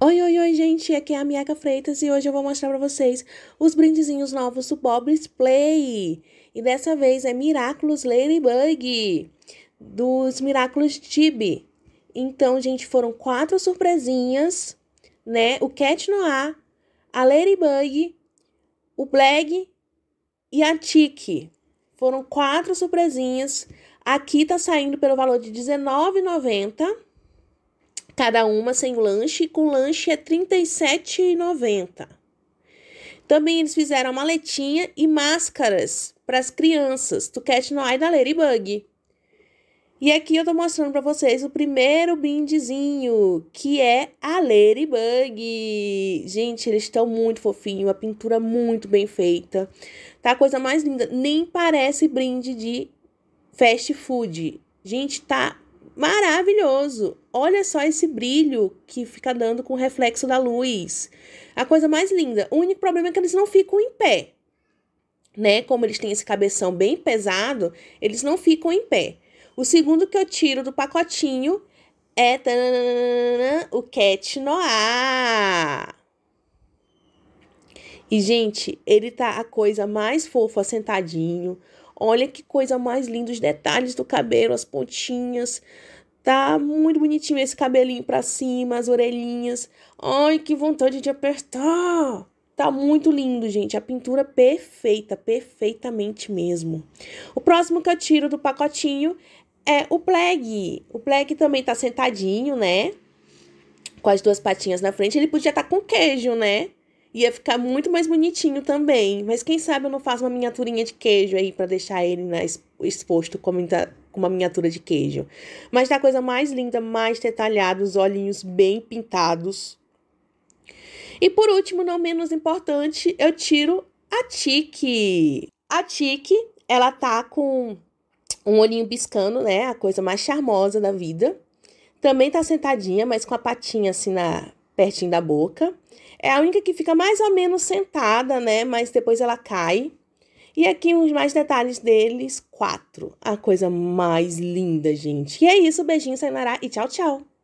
Oi, oi, oi, gente! Aqui é a Miaca Freitas e hoje eu vou mostrar para vocês os brindezinhos novos do Bob's Play. E dessa vez é Miraculous Ladybug, dos Miraculous Tibi. Então, gente, foram quatro surpresinhas, né? O Cat Noir, a Ladybug, o Black e a Tiki. Foram quatro surpresinhas. Aqui tá saindo pelo valor de R$19,90 cada uma sem lanche, com lanche é R$ 37,90. Também eles fizeram maletinha e máscaras para as crianças do Cat Noir da Ladybug. E aqui eu tô mostrando para vocês o primeiro brindezinho, que é a Ladybug. Gente, eles estão muito fofinhos, a pintura muito bem feita. Tá a coisa mais linda, nem parece brinde de fast food. Gente, tá Maravilhoso! Olha só esse brilho que fica dando com o reflexo da luz. A coisa mais linda. O único problema é que eles não ficam em pé. Né? Como eles têm esse cabeção bem pesado, eles não ficam em pé. O segundo que eu tiro do pacotinho é tanana, o Cat Noir. E, gente, ele tá a coisa mais fofa sentadinho. Olha que coisa mais linda os detalhes do cabelo, as pontinhas. Tá muito bonitinho esse cabelinho pra cima, as orelhinhas. Ai, que vontade de apertar! Tá muito lindo, gente. A pintura perfeita, perfeitamente mesmo. O próximo que eu tiro do pacotinho é o pleg O pleg também tá sentadinho, né? Com as duas patinhas na frente. Ele podia estar tá com queijo, né? Ia ficar muito mais bonitinho também. Mas quem sabe eu não faço uma miniaturinha de queijo aí para deixar ele né, exposto como com uma miniatura de queijo. Mas tá a coisa mais linda, mais detalhada, os olhinhos bem pintados. E por último, não menos importante, eu tiro a Tiki. A Tiki, ela tá com um olhinho piscando, né? A coisa mais charmosa da vida. Também tá sentadinha, mas com a patinha assim na pertinho da boca. É a única que fica mais ou menos sentada, né? Mas depois ela cai. E aqui uns mais detalhes deles, quatro. A coisa mais linda, gente. E é isso, beijinho, sayonara e tchau, tchau!